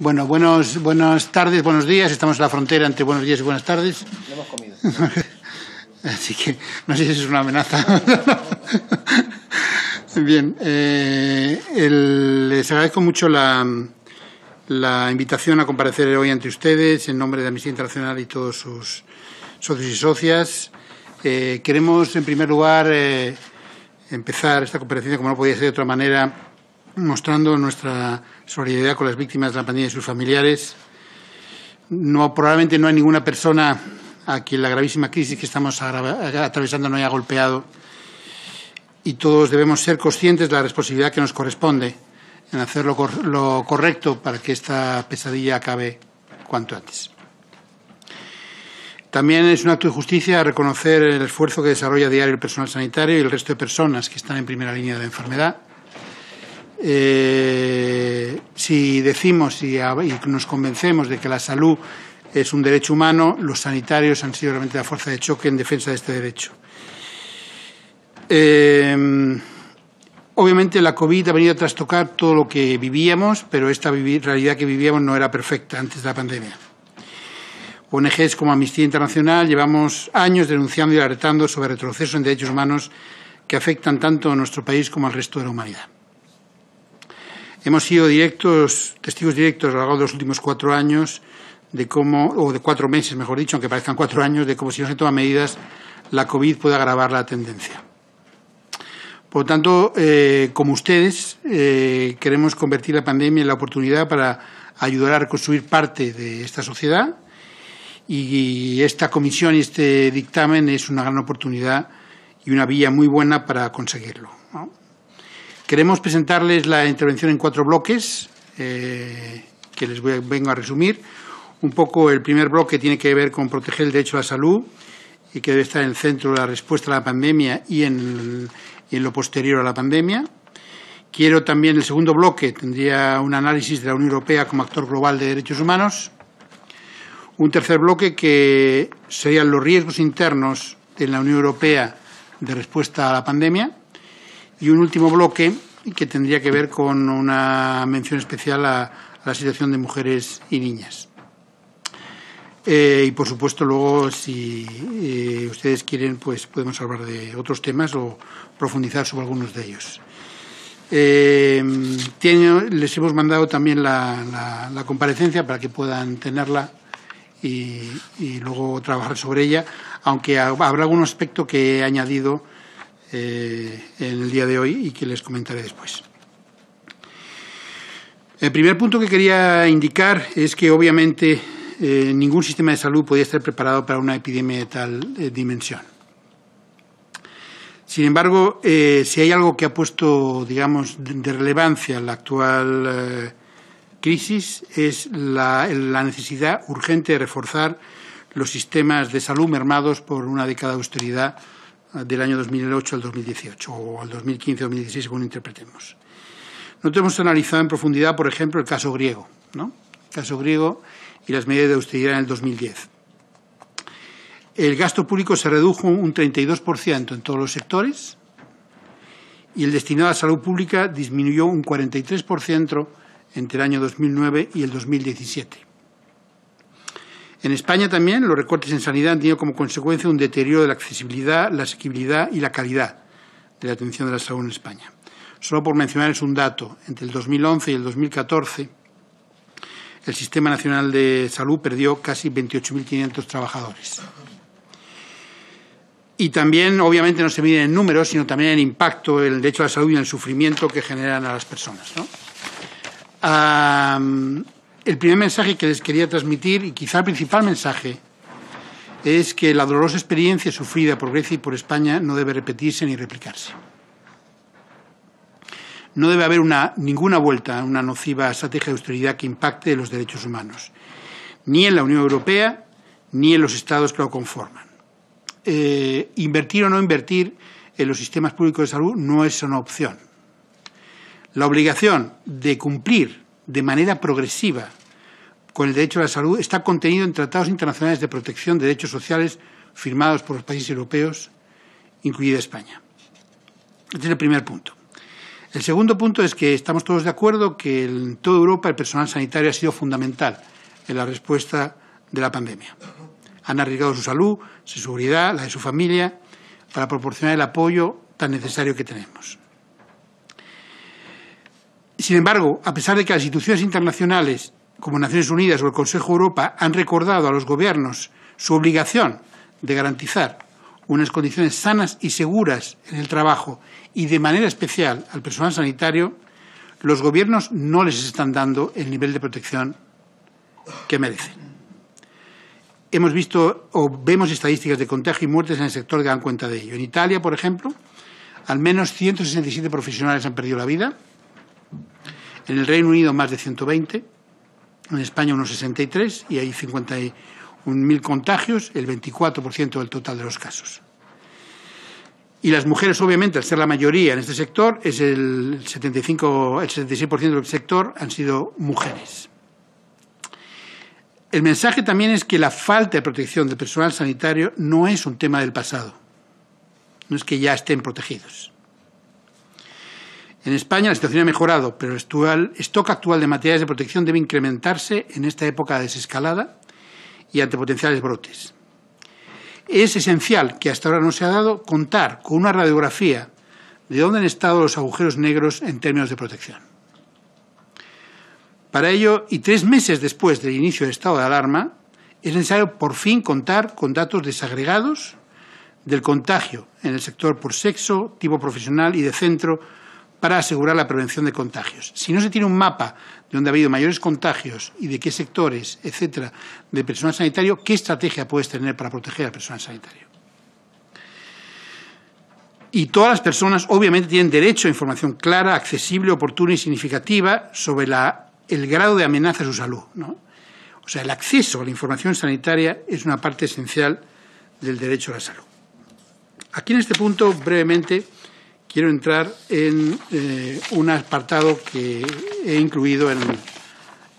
Bueno, buenos, buenas tardes, buenos días. Estamos en la frontera entre buenos días y buenas tardes. hemos comido. Así que no sé si eso es una amenaza. Bien, eh, les agradezco mucho la, invitación a comparecer hoy ante ustedes en nombre de Amnistía Internacional y todos sus socios y socias. Eh, queremos, en primer lugar, eh, empezar esta comparecencia, como no podía ser de otra manera, mostrando nuestra solidaridad con las víctimas de la pandemia y sus familiares. No, probablemente no hay ninguna persona a quien la gravísima crisis que estamos atravesando no haya golpeado y todos debemos ser conscientes de la responsabilidad que nos corresponde en hacer lo, correcto para que esta pesadilla acabe cuanto antes. También es un acto de justicia reconocer el esfuerzo que desarrolla a diario el personal sanitario y el resto de personas que están en primera línea de la enfermedad eh, si decimos y, nos convencemos de que la salud es un derecho humano, los sanitarios han sido realmente la fuerza de choque en defensa de este derecho. Em, obviamente la COVID ha venido a trastocar todo lo que vivíamos, pero esta realidad que vivíamos no era perfecta antes de la pandemia. ONGs como Amnistía Internacional llevamos años denunciando y alertando sobre retrocesos en derechos humanos que afectan tanto a nuestro país como al resto de la humanidad. Hemos sido directos, testigos directos a lo largo de los últimos cuatro años de cómo, o de cuatro meses, mejor dicho, aunque parezcan cuatro años, de cómo si no se toman medidas, la COVID puede agravar la tendencia. Por lo tanto, eh, como ustedes, eh, queremos convertir la pandemia en la oportunidad para ayudar a reconstruir parte de esta sociedad y esta comisión y este dictamen es una gran oportunidad y una vía muy buena para conseguirlo. Queremos presentarles la intervención en cuatro bloques eh, que les voy a, vengo a resumir. Un poco el primer bloque tiene que ver con proteger el derecho a la salud y que debe estar en el centro de la respuesta a la pandemia y en, lo posterior a la pandemia. Quiero también el segundo bloque, tendría un análisis de la Unión Europea como actor global de derechos humanos. Un tercer bloque que serían los riesgos internos en la Unión Europea de respuesta a la pandemia. Y un último bloque que tendría que ver con una mención especial a, la situación de mujeres y niñas. Eh, y por supuesto luego si eh, ustedes quieren pues podemos hablar de otros temas o profundizar sobre algunos de ellos. Eh, les hemos mandado también la, comparecencia para que puedan tenerla y luego trabajar sobre ella, aunque habrá algún aspecto que he añadido eh, en el día de hoy y que les comentaré después. El primer punto que quería indicar es que obviamente eh, ningún sistema de salud podía estar preparado para una epidemia de tal eh, dimensión. Sin embargo, si hay algo que ha puesto, digamos, de, relevancia relevancia la actual crisis es la, necesidad urgente de reforzar los sistemas de salud mermados por una década de austeridad del año 2008 al 2018 o al 2015-2016, según interpretemos. No hemos analizado en profundidad, por ejemplo, el caso griego, ¿no? caso griego y las medidas de austeridad en el 2010. El gasto público se redujo un 32% en todos los sectores y el destinado a salud pública disminuyó un 43% entre el año 2009 y el 2017. En España también los recortes en sanidad han tenido como consecuencia un deterioro de la accesibilidad, la asequibilidad y la calidad de la atención de la salud en España. Solo por mencionarles un dato, entre el 2011 y el 2014 el Sistema Nacional de Salud perdió casi 28.500 trabajadores. Y también, obviamente, no se mide en números, sino también en impacto, el derecho a la salud y en el sufrimiento que generan a las personas. ¿no? el primer mensaje que les quería transmitir, y quizá el principal mensaje, es que la dolorosa experiencia sufrida por Grecia y por España no debe repetirse ni replicarse. No debe haber ninguna vuelta a una nociva estrategia de austeridad que impacte en los derechos humanos, ni en la Unión Europea ni en los Estados que lo conforman. Eh, invertir o no invertir en los sistemas públicos de salud no es una opción. La obligación de cumplir de manera progresiva con el derecho a la salud está contenido en tratados internacionales de protección de derechos sociales firmados por los países europeos, incluida España. Este es el primer punto. El segundo punto es que estamos todos de acuerdo que en toda Europa el personal sanitario ha sido fundamental en la respuesta de la pandemia. Han arriesgado su salud, su seguridad, la de su familia, para proporcionar el apoyo tan necesario que tenemos. Sin embargo, a pesar de que las instituciones internacionales como Naciones Unidas o el Consejo de Europa han recordado a los gobiernos su obligación de garantizar unas condiciones sanas y seguras en el trabajo y de manera especial al personal sanitario, los gobiernos no les están dando el nivel de protección que merecen. Hemos visto o vemos estadísticas de contagio y muertes en el sector que dan cuenta de ello. En Italia, por ejemplo, al menos 167 profesionales han perdido la vida, en el Reino Unido más de 120, en España unos 63 y hay 51.000 contagios, el 24% del total de los casos. Y las mujeres, obviamente, al ser la mayoría en este sector, es el 75, el 76% del sector han sido mujeres. El mensaje también es que la falta de protección del personal sanitario no es un tema del pasado. No es que ya estén protegidos. En España la situación ha mejorado, pero el stock actual de materiales de protección debe incrementarse en esta época de desescalada y ante potenciales brotes. Es esencial, que hasta ahora no se ha dado, contar con una radiografía de dónde han estado los agujeros negros en términos de protección. Para ello, y tres meses después del inicio del estado de alarma, es necesario por fin contar con datos desagregados del contagio en el sector por sexo, tipo profesional y de centro para asegurar la prevención de contagios. Si no se tiene un mapa de dónde ha habido mayores contagios y de qué sectores, etcétera, de personal sanitario, ¿qué estrategia puedes tener para proteger al personal sanitario? Y todas las personas, obviamente, tienen derecho a información clara, accesible, oportuna y significativa sobre el grado de amenaza a su salud. O sea, el acceso a la información sanitaria es una parte esencial del derecho a la salud. Aquí en este punto, brevemente, quiero entrar en eh, un apartado que he incluido en,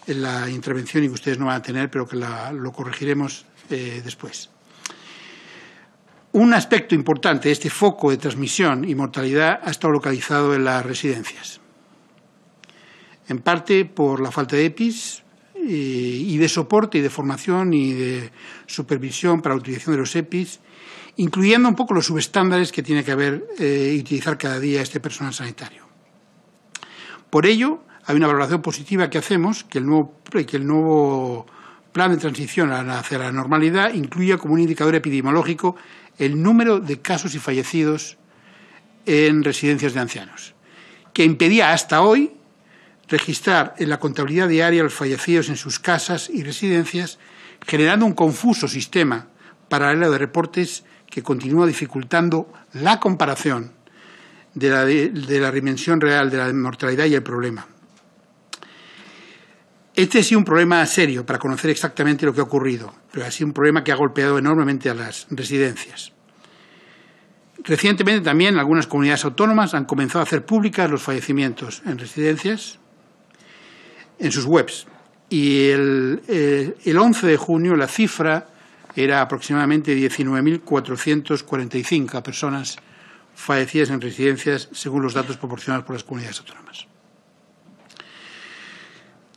la intervención y que ustedes no van a tener, pero que lo corregiremos eh, después. Un aspecto importante de este foco de transmisión y mortalidad ha estado localizado en las residencias, en parte por la falta de EPIs eh, y de soporte y de formación y de supervisión para la utilización de los EPIs incluyendo un poco los subestándares que tiene que haber eh, y utilizar cada día este personal sanitario. Por ello, hay una valoración positiva que hacemos que el nuevo, que el nuevo plan de transición hacia la normalidad incluya como un indicador epidemiológico el número de casos y fallecidos en residencias de ancianos, que impedía hasta hoy registrar en la contabilidad diaria los fallecidos en sus casas y residencias, generando un confuso sistema paralelo de reportes que continúa dificultando la comparación de la, dimensión real de la mortalidad y el problema. Este ha sido un problema serio para conocer exactamente lo que ha ocurrido, pero ha sido un problema que ha golpeado enormemente a las residencias. Recientemente también algunas comunidades autónomas han comenzado a hacer públicas los fallecimientos en residencias en sus webs. Y el 11 eh, de junio la cifra era aproximadamente 19.445 personas fallecidas en residencias, según los datos proporcionados por las comunidades autónomas.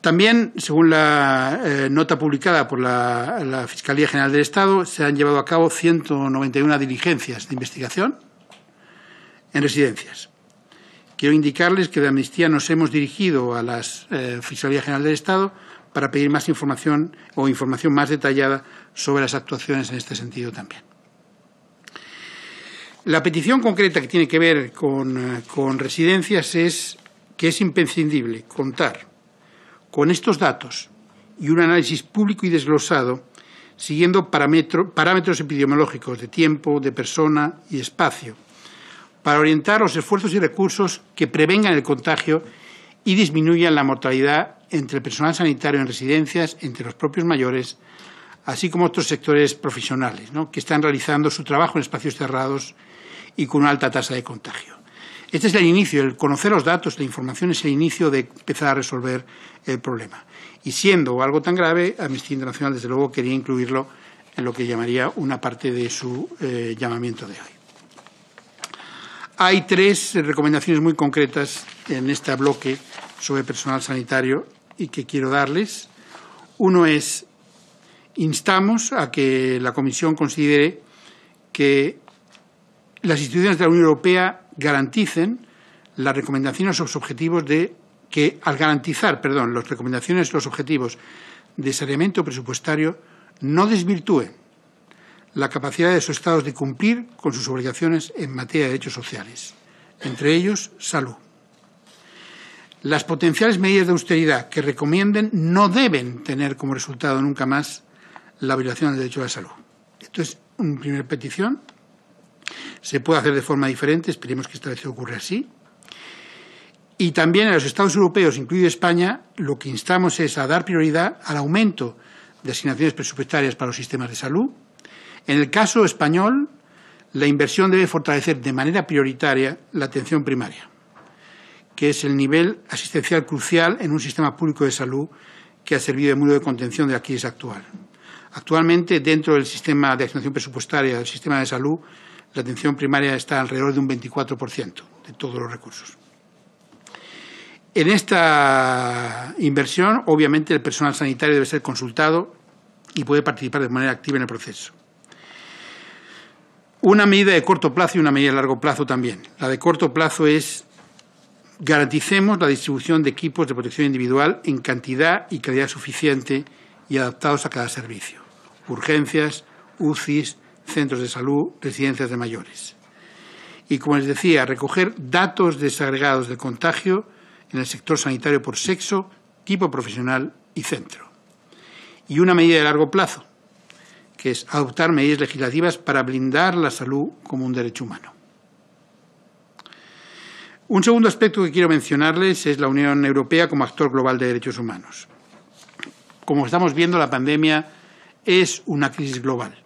También, según la eh, nota publicada por la, Fiscalía General del Estado, se han llevado a cabo 191 diligencias de investigación en residencias. Quiero indicarles que de Amnistía nos hemos dirigido a la eh, Fiscalía General del Estado para pedir más información o información más detallada sobre las actuaciones en este sentido también. La petición concreta que tiene que ver con, eh, residencias es que es imprescindible contar con estos datos y un análisis público y desglosado siguiendo parámetros epidemiológicos de tiempo, de persona y espacio, para orientar los esfuerzos y recursos que prevengan el contagio y disminuyan la mortalidad entre el personal sanitario en residencias, entre los propios mayores, así como otros sectores profesionales que están realizando su trabajo en espacios cerrados y con una alta tasa de contagio. Este es el inicio, el conocer los datos, la información es el inicio de empezar a resolver el problema. Y siendo algo tan grave, Amnistía Internacional, desde luego, quería incluirlo en lo que llamaría una parte de su eh, llamamiento de hoy. Hay tres recomendaciones muy concretas en este bloque sobre personal sanitario y que quiero darles. Uno es, instamos a que la Comisión considere que las instituciones de la Unión Europea garanticen las recomendaciones o los objetivos de que al garantizar, perdón, las recomendaciones los objetivos de saneamiento presupuestario no desvirtúen la capacidad de sus estados de cumplir con sus obligaciones en materia de derechos sociales, entre ellos salud. Las potenciales medidas de austeridad que recomienden no deben tener como resultado nunca más la violación del derecho a la salud. Esto es una primera petición. Se puede hacer de forma diferente, esperemos que esta vez ocurra así. Y también en los Estados europeos, incluido España, lo que instamos es a dar prioridad al aumento de asignaciones presupuestarias para los sistemas de salud. En el caso español, la inversión debe fortalecer de manera prioritaria la atención primaria que es el nivel asistencial crucial en un sistema público de salud que ha servido de muro de contención de aquí es actual. Actualmente, dentro del sistema de asignación presupuestaria del sistema de salud, la atención primaria está alrededor de un 24% de todos los recursos. En esta inversión, obviamente, el personal sanitario debe ser consultado y puede participar de manera activa en el proceso. Una medida de corto plazo y una medida de largo plazo también. La de corto plazo es Garanticemos la distribución de equipos de protección individual en cantidad y calidad suficiente y adaptados a cada servicio. Urgencias, UCIs, centros de salud, residencias de mayores. Y, como les decía, recoger datos desagregados de contagio en el sector sanitario por sexo, tipo profesional y centro. Y una medida de largo plazo, que es adoptar medidas legislativas para blindar la salud como un derecho humano. Un segundo aspecto que quiero mencionarles es la Unión Europea como actor global de derechos humanos. Como estamos viendo, la pandemia es una crisis global.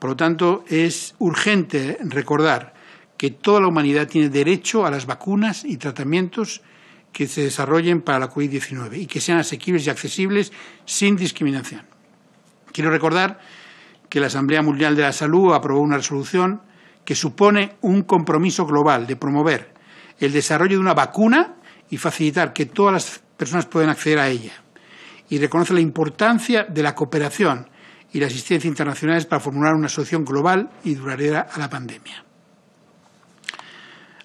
Por lo tanto, es urgente recordar que toda la humanidad tiene derecho a las vacunas y tratamientos que se desarrollen para la COVID-19 y que sean asequibles y accesibles sin discriminación. Quiero recordar que la Asamblea Mundial de la Salud aprobó una resolución que supone un compromiso global de promover el desarrollo de una vacuna y facilitar que todas las personas puedan acceder a ella. Y reconoce la importancia de la cooperación y la asistencia internacionales para formular una solución global y duradera a la pandemia.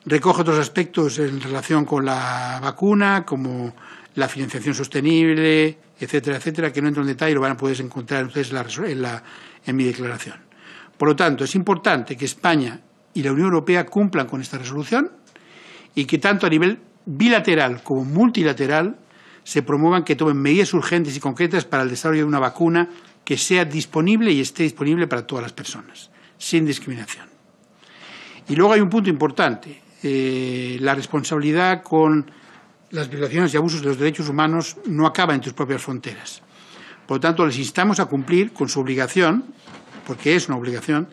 Recoge otros aspectos en relación con la vacuna, como la financiación sostenible, etcétera, etcétera, que no entro en detalle, lo van a poder encontrar ustedes en mi declaración. Por lo tanto, es importante que España y la Unión Europea cumplan con esta resolución y que tanto a nivel bilateral como multilateral se promuevan que tomen medidas urgentes y concretas para el desarrollo de una vacuna que sea disponible y esté disponible para todas las personas, sin discriminación. Y luego hay un punto importante, eh, la responsabilidad con las violaciones y abusos de los derechos humanos no acaba en tus propias fronteras. Por lo tanto, les instamos a cumplir con su obligación, porque es una obligación,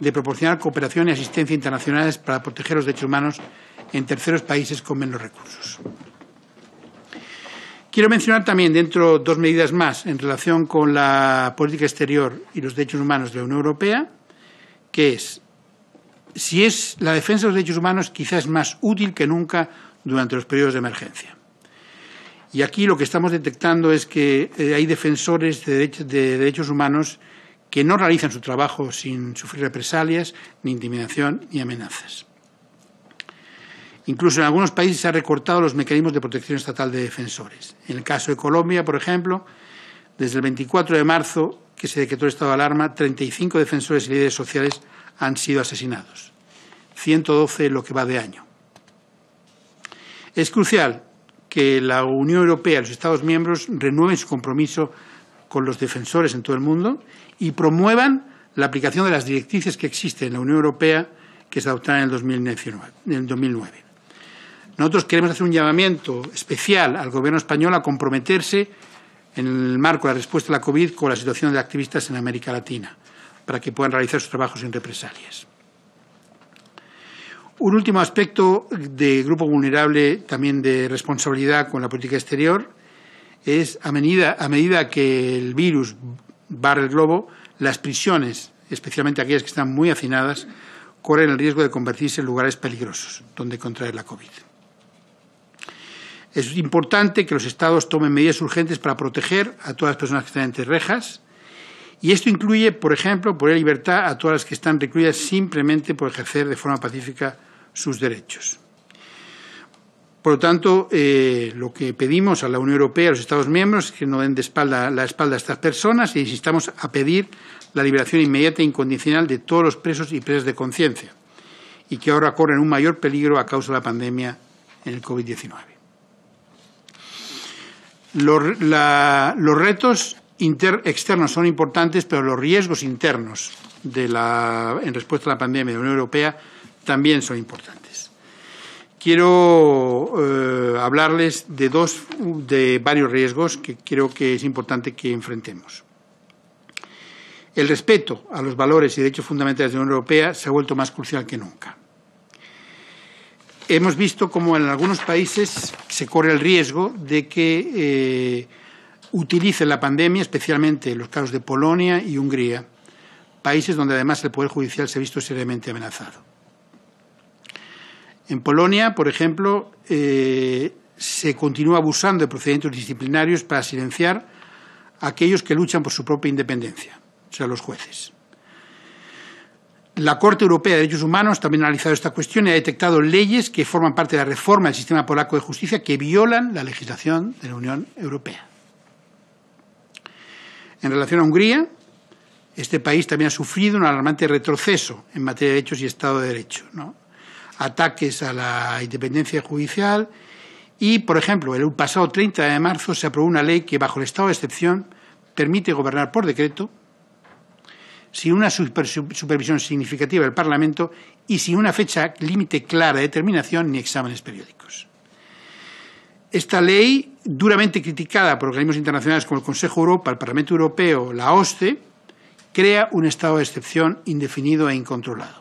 de proporcionar cooperación y asistencia internacionales para proteger los derechos humanos en terceros países con menos recursos. Quiero mencionar también dentro dos medidas más en relación con la política exterior y los derechos humanos de la Unión Europea, que es, si es la defensa de los derechos humanos quizás es más útil que nunca durante los periodos de emergencia. Y aquí lo que estamos detectando es que eh, hay defensores de derechos humanos que no realizan su trabajo sin sufrir represalias, ni intimidación, ni amenazas. Incluso en algunos países se han recortado los mecanismos de protección estatal de defensores. En el caso de Colombia, por ejemplo, desde el 24 de marzo, que se decretó el estado de alarma, 35 defensores y líderes sociales han sido asesinados, 112 lo que va de año. Es crucial que la Unión Europea y los Estados miembros renueven su compromiso con los defensores en todo el mundo y promuevan la aplicación de las directrices que existen en la Unión Europea que se adoptaron en En el 2009. Nosotros queremos hacer un llamamiento especial al Gobierno español a comprometerse en el marco de la respuesta a la COVID con la situación de activistas en América Latina, para que puedan realizar sus trabajos sin represalias. Un último aspecto de grupo vulnerable, también de responsabilidad con la política exterior, es a medida, que el virus barre el globo, las prisiones, especialmente aquellas que están muy afinadas, corren el riesgo de convertirse en lugares peligrosos donde contraer la COVID. Es importante que los Estados tomen medidas urgentes para proteger a todas las personas que están entre rejas. Y esto incluye, por ejemplo, poner libertad a todas las que están recluidas simplemente por ejercer de forma pacífica sus derechos. Por lo tanto, eh, lo que pedimos a la Unión Europea, a los Estados miembros, es que no den de espalda, la espalda a estas personas y insistamos a pedir la liberación inmediata e incondicional de todos los presos y presas de conciencia y que ahora corren un mayor peligro a causa de la pandemia en el COVID-19. Los, retos externos son importantes, pero los riesgos internos en respuesta a la pandemia de la Unión Europea también son importantes. Quiero eh, hablarles de, dos, de varios riesgos que creo que es importante que enfrentemos. El respeto a los valores y derechos fundamentales de la Unión Europea se ha vuelto más crucial que nunca hemos visto cómo en algunos países se corre el riesgo de que eh, utilicen la pandemia, especialmente en los casos de Polonia y Hungría, países donde además el Poder Judicial se ha visto seriamente amenazado. En Polonia, por ejemplo, eh, se continúa abusando de procedimientos disciplinarios para silenciar a aquellos que luchan por su propia independencia, o sea, los jueces. La Corte Europea de Derechos Humanos también ha analizado esta cuestión y ha detectado leyes que forman parte de la reforma del sistema polaco de justicia que violan la legislación de la Unión Europea. En relación a Hungría, este país también ha sufrido un alarmante retroceso en materia de derechos y Estado de Derecho. Ataques a la independencia judicial y, por ejemplo, el pasado 30 de marzo se aprobó una ley que, bajo el estado de excepción, permite gobernar por decreto sin una supervisión significativa del Parlamento y sin una fecha límite clara de determinación ni exámenes periódicos. Esta ley, duramente criticada por organismos internacionales como el Consejo Europa, el Parlamento Europeo, la OSCE, crea un estado de excepción indefinido e incontrolado.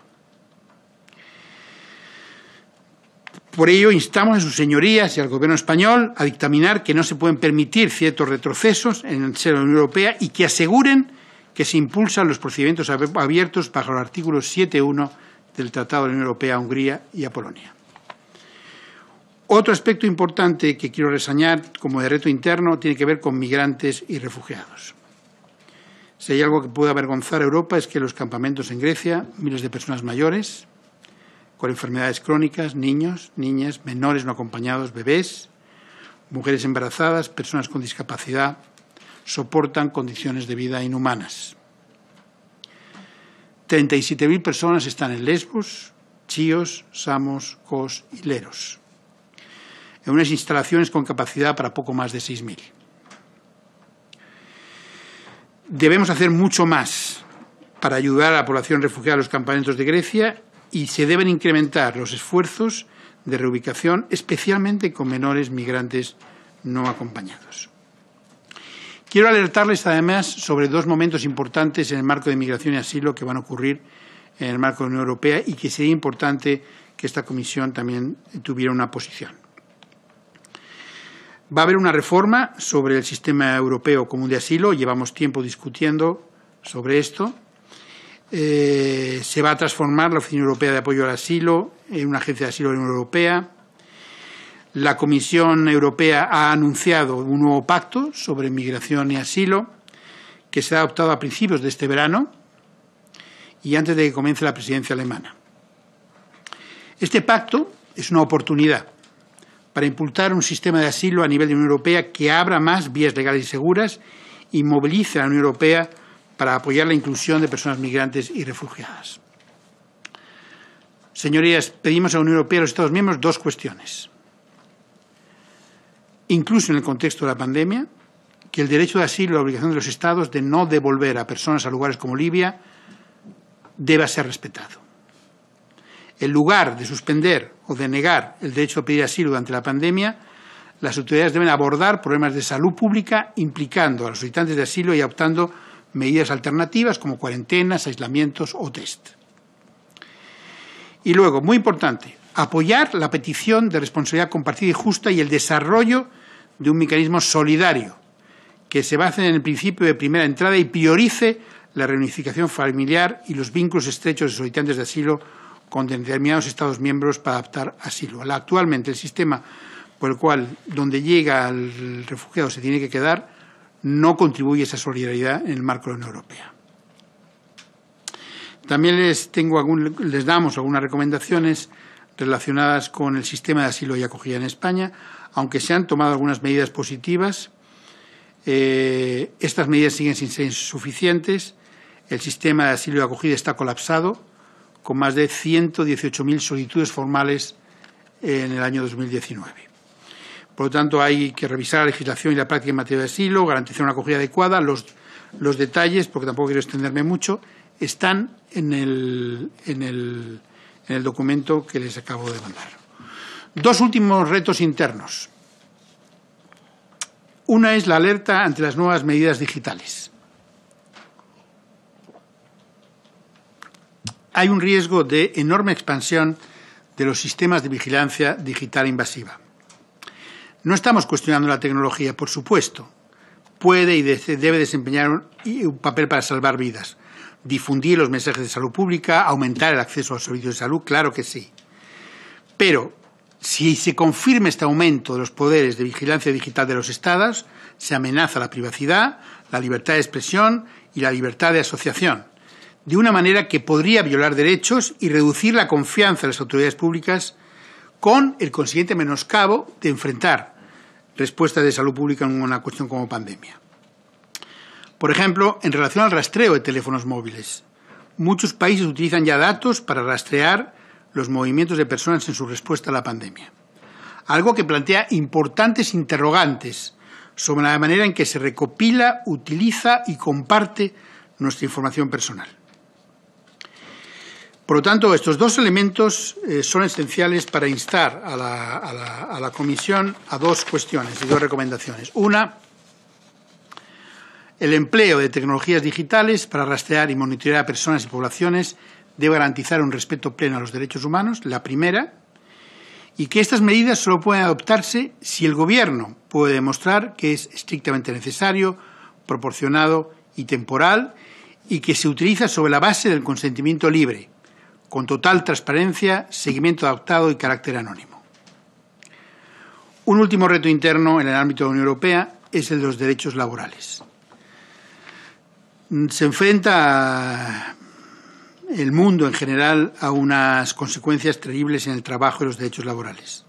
Por ello, instamos a sus señorías y al Gobierno español a dictaminar que no se pueden permitir ciertos retrocesos en el de la Unión Europea y que aseguren que se impulsan los procedimientos abiertos bajo el artículo 7.1 del Tratado de la Unión Europea a Hungría y a Polonia. Otro aspecto importante que quiero resañar como de reto interno tiene que ver con migrantes y refugiados. Si hay algo que pueda avergonzar a Europa es que los campamentos en Grecia, miles de personas mayores, con enfermedades crónicas, niños, niñas, menores no acompañados, bebés, mujeres embarazadas, personas con discapacidad, soportan condiciones de vida inhumanas. 37.000 personas están en Lesbos, Chios, Samos, Kos y Leros, en unas instalaciones con capacidad para poco más de 6.000. Debemos hacer mucho más para ayudar a la población refugiada en los campamentos de Grecia y se deben incrementar los esfuerzos de reubicación, especialmente con menores migrantes no acompañados. Quiero alertarles además sobre dos momentos importantes en el marco de migración y asilo que van a ocurrir en el marco de la Unión Europea y que sería importante que esta comisión también tuviera una posición. Va a haber una reforma sobre el sistema europeo común de asilo. Llevamos tiempo discutiendo sobre esto. Eh, se va a transformar la Oficina Europea de Apoyo al Asilo en una agencia de asilo de la Unión Europea. La Comisión Europea ha anunciado un nuevo pacto sobre migración y asilo que se ha adoptado a principios de este verano y antes de que comience la presidencia alemana. Este pacto es una oportunidad para impulsar un sistema de asilo a nivel de la Unión Europea que abra más vías legales y seguras y movilice a la Unión Europea para apoyar la inclusión de personas migrantes y refugiadas. Señorías, pedimos a la Unión Europea y a los Estados miembros dos cuestiones incluso en el contexto de la pandemia, que el derecho de asilo y la obligación de los Estados de no devolver a personas a lugares como Libia deba ser respetado. En lugar de suspender o denegar el derecho a pedir asilo durante la pandemia, las autoridades deben abordar problemas de salud pública implicando a los solicitantes de asilo y adoptando medidas alternativas como cuarentenas, aislamientos o test. Y luego, muy importante, apoyar la petición de responsabilidad compartida y justa y el desarrollo de un mecanismo solidario que se base en el principio de primera entrada y priorice la reunificación familiar y los vínculos estrechos de solicitantes de asilo con determinados Estados miembros para adaptar asilo. Actualmente el sistema por el cual donde llega el refugiado se tiene que quedar no contribuye a esa solidaridad en el marco de la Unión Europea. También les, tengo les damos algunas recomendaciones relacionadas con el sistema de asilo y acogida en España, aunque se han tomado algunas medidas positivas, eh, estas medidas siguen sin ser insuficientes. El sistema de asilo y acogida está colapsado, con más de 118.000 solicitudes formales en el año 2019. Por lo tanto, hay que revisar la legislación y la práctica en materia de asilo, garantizar una acogida adecuada. Los, detalles, porque tampoco quiero extenderme mucho, están en el documento que les acabo de mandar. Dos últimos retos internos. Una es la alerta ante las nuevas medidas digitales. Hay un riesgo de enorme expansión de los sistemas de vigilancia digital invasiva. No estamos cuestionando la tecnología, por supuesto. Puede y debe desempeñar un papel para salvar vidas. Difundir los mensajes de salud pública, aumentar el acceso a los servicios de salud, claro que sí. Pero si se confirma este aumento de los poderes de vigilancia digital de los Estados, se amenaza la privacidad, la libertad de expresión y la libertad de asociación, de una manera que podría violar derechos y reducir la confianza de las autoridades públicas con el consiguiente menoscabo de enfrentar respuestas de salud pública en una cuestión como pandemia. Por ejemplo, en relación al rastreo de teléfonos móviles, muchos países utilizan ya datos para rastrear los movimientos de personas en su respuesta a la pandemia. Algo que plantea importantes interrogantes sobre la manera en que se recopila, utiliza y comparte nuestra información personal. Por lo tanto, estos dos elementos eh, son esenciales para instar a la, a la, Comisión a dos cuestiones y dos recomendaciones. Una, el empleo de tecnologías digitales para rastrear y monitorear a personas y poblaciones debe garantizar un respeto pleno a los derechos humanos, la primera, y que estas medidas solo pueden adoptarse si el Gobierno puede demostrar que es estrictamente necesario, proporcionado y temporal, y que se utiliza sobre la base del consentimiento libre, con total transparencia, seguimiento adaptado y carácter anónimo. Un último reto interno en el ámbito de la Unión Europea es el de los derechos laborales. Se enfrenta a el mundo en general a unas consecuencias terribles en el trabajo y los derechos laborales,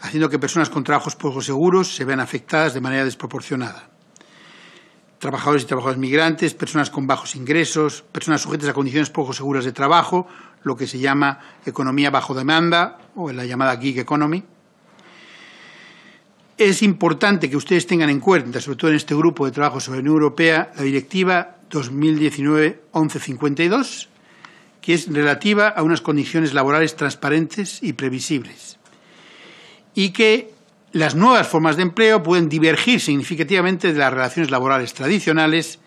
haciendo que personas con trabajos poco seguros se vean afectadas de manera desproporcionada. Trabajadores y trabajadoras migrantes, personas con bajos ingresos, personas sujetas a condiciones poco seguras de trabajo, lo que se llama economía bajo demanda o la llamada gig economy. Es importante que ustedes tengan en cuenta, sobre todo en este grupo de trabajo sobre la Unión Europea, la Directiva 2019-1152 que es relativa a unas condiciones laborales transparentes y previsibles, y que las nuevas formas de empleo pueden divergir significativamente de las relaciones laborales tradicionales,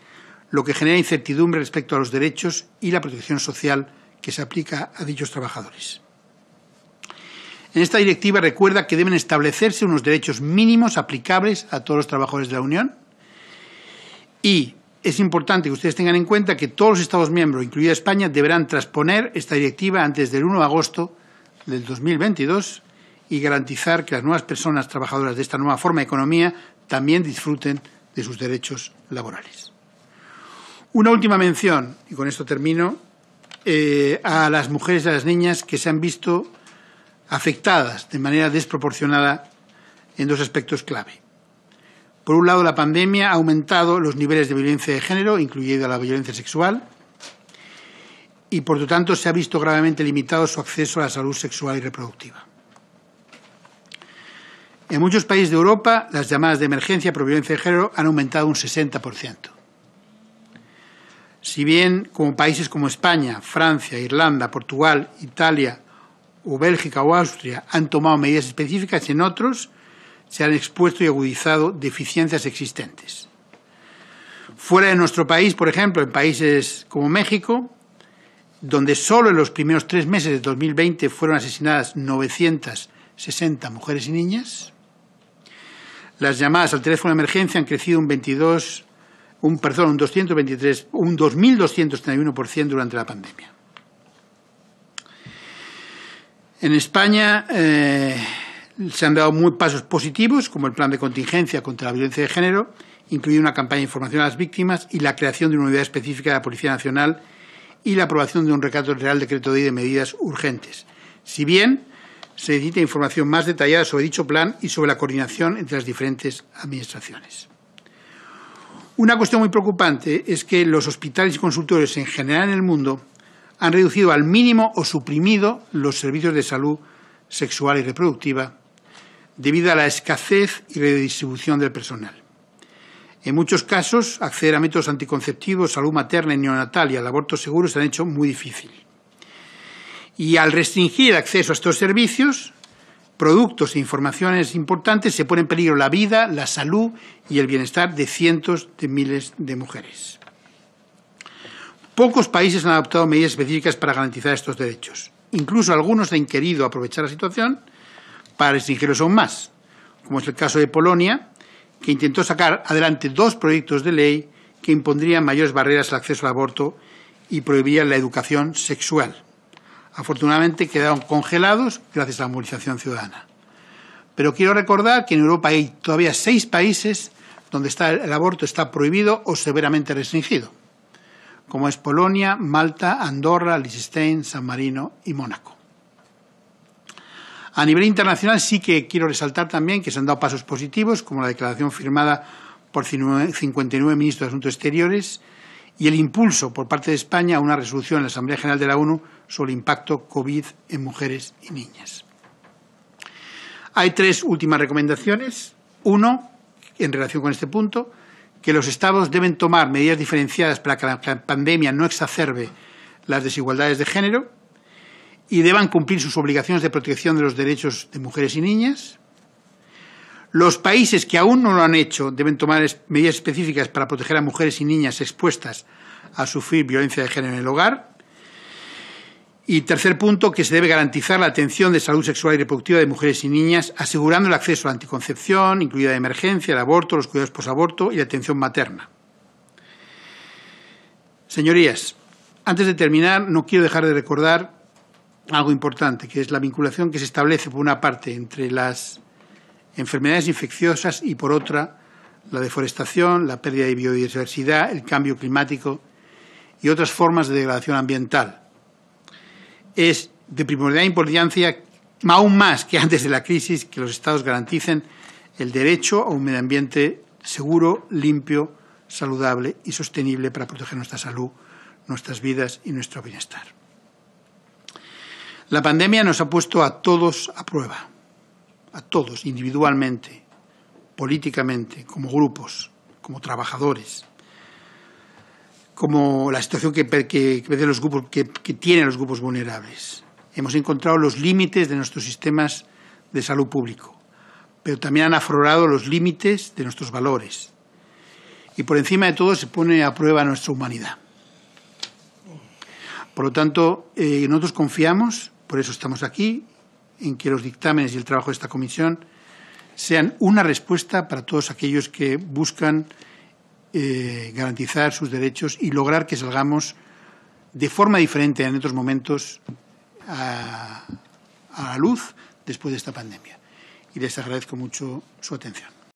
lo que genera incertidumbre respecto a los derechos y la protección social que se aplica a dichos trabajadores. En esta directiva recuerda que deben establecerse unos derechos mínimos aplicables a todos los trabajadores de la Unión y es importante que ustedes tengan en cuenta que todos los Estados miembros, incluida España, deberán transponer esta directiva antes del 1 de agosto del 2022 y garantizar que las nuevas personas trabajadoras de esta nueva forma de economía también disfruten de sus derechos laborales. Una última mención, y con esto termino, eh, a las mujeres y a las niñas que se han visto afectadas de manera desproporcionada en dos aspectos clave. Por un lado, la pandemia ha aumentado los niveles de violencia de género, incluida la violencia sexual, y por lo tanto se ha visto gravemente limitado su acceso a la salud sexual y reproductiva. En muchos países de Europa, las llamadas de emergencia por violencia de género han aumentado un 60%. Si bien como países como España, Francia, Irlanda, Portugal, Italia o Bélgica o Austria han tomado medidas específicas, en otros se han expuesto y agudizado deficiencias existentes. Fuera de nuestro país, por ejemplo, en países como México, donde solo en los primeros tres meses de 2020 fueron asesinadas 960 mujeres y niñas, las llamadas al teléfono de emergencia han crecido un 22, un, perdón, un 223, un 2.231% durante la pandemia. En España, eh, se han dado muy pasos positivos, como el plan de contingencia contra la violencia de género, incluyendo una campaña de información a las víctimas y la creación de una unidad específica de la Policía Nacional y la aprobación de un recato Real Decreto de de Medidas Urgentes. Si bien se necesita información más detallada sobre dicho plan y sobre la coordinación entre las diferentes administraciones. Una cuestión muy preocupante es que los hospitales y consultorios en general en el mundo han reducido al mínimo o suprimido los servicios de salud sexual y reproductiva debido a la escasez y redistribución del personal. En muchos casos, acceder a métodos anticonceptivos, salud materna y neonatal y al aborto seguro se han hecho muy difícil. Y al restringir el acceso a estos servicios, productos e informaciones importantes, se pone en peligro la vida, la salud y el bienestar de cientos de miles de mujeres. Pocos países han adoptado medidas específicas para garantizar estos derechos. Incluso algunos han querido aprovechar la situación para restringirlos aún más, como es el caso de Polonia, que intentó sacar adelante dos proyectos de ley que impondrían mayores barreras al acceso al aborto y prohibirían la educación sexual. Afortunadamente quedaron congelados gracias a la movilización ciudadana. Pero quiero recordar que en Europa hay todavía seis países donde el aborto está prohibido o severamente restringido, como es Polonia, Malta, Andorra, Liechtenstein, San Marino y Mónaco. A nivel internacional sí que quiero resaltar también que se han dado pasos positivos, como la declaración firmada por 59 ministros de Asuntos Exteriores y el impulso por parte de España a una resolución en la Asamblea General de la ONU sobre el impacto COVID en mujeres y niñas. Hay tres últimas recomendaciones. Uno, en relación con este punto, que los Estados deben tomar medidas diferenciadas para que la pandemia no exacerbe las desigualdades de género y deban cumplir sus obligaciones de protección de los derechos de mujeres y niñas. Los países que aún no lo han hecho deben tomar medidas específicas para proteger a mujeres y niñas expuestas a sufrir violencia de género en el hogar. Y tercer punto, que se debe garantizar la atención de salud sexual y reproductiva de mujeres y niñas, asegurando el acceso a la anticoncepción, incluida la emergencia, el aborto, los cuidados posaborto y la atención materna. Señorías, antes de terminar, no quiero dejar de recordar algo importante, que es la vinculación que se establece por una parte entre las enfermedades infecciosas y por otra la deforestación, la pérdida de biodiversidad, el cambio climático y otras formas de degradación ambiental. Es de primordial importancia, aún más que antes de la crisis, que los Estados garanticen el derecho a un medio ambiente seguro, limpio, saludable y sostenible para proteger nuestra salud, nuestras vidas y nuestro bienestar. La pandemia nos ha puesto a todos a prueba, a todos individualmente, políticamente, como grupos, como trabajadores, como la situación que, los grupos, que, tienen los grupos vulnerables. Hemos encontrado los límites de nuestros sistemas de salud público, pero también han aflorado los límites de nuestros valores. Y por encima de todo se pone a prueba nuestra humanidad. Por lo tanto, eh, nosotros confiamos por eso estamos aquí, en que los dictámenes y el trabajo de esta comisión sean una respuesta para todos aquellos que buscan eh, garantizar sus derechos y lograr que salgamos de forma diferente en estos momentos a la luz después de esta pandemia. Y les agradezco mucho su atención.